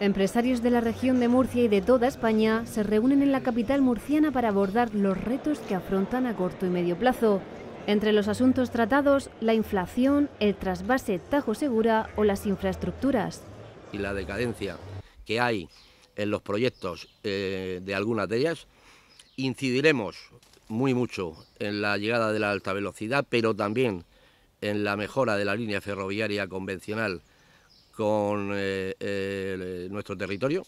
Empresarios de la región de Murcia y de toda España se reúnen en la capital murciana para abordar los retos que afrontan a corto y medio plazo. Entre los asuntos tratados, la inflación, el trasvase Tajo Segura o las infraestructuras. Y la decadencia que hay en los proyectos eh, de algunas de ellas, incidiremos muy mucho en la llegada de la alta velocidad, pero también en la mejora de la línea ferroviaria convencional con eh, eh, nuestro territorio,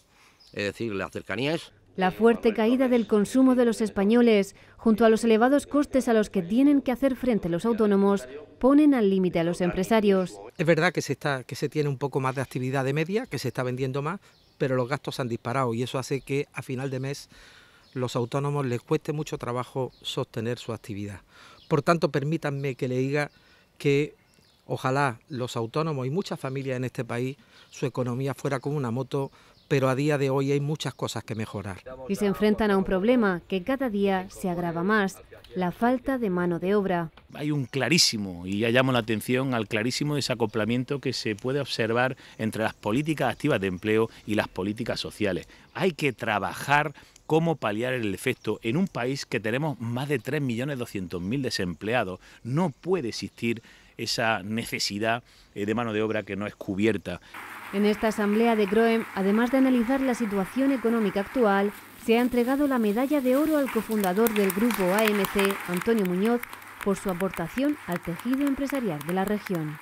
es decir, las cercanías. La fuerte caída del consumo de los españoles, junto a los elevados costes a los que tienen que hacer frente los autónomos, ponen al límite a los empresarios. Es verdad que se, está, que se tiene un poco más de actividad de media, que se está vendiendo más, pero los gastos han disparado y eso hace que a final de mes los autónomos les cueste mucho trabajo sostener su actividad. Por tanto, permítanme que le diga que Ojalá los autónomos y muchas familias en este país, su economía fuera como una moto, pero a día de hoy hay muchas cosas que mejorar. Y se enfrentan a un problema que cada día se agrava más, la falta de mano de obra. Hay un clarísimo, y ya llamo la atención al clarísimo desacoplamiento que se puede observar entre las políticas activas de empleo y las políticas sociales. Hay que trabajar cómo paliar el efecto en un país que tenemos más de 3.200.000 desempleados. No puede existir esa necesidad eh, de mano de obra que no es cubierta. En esta asamblea de Groem, además de analizar la situación económica actual, se ha entregado la medalla de oro al cofundador del grupo AMC, Antonio Muñoz, por su aportación al tejido empresarial de la región.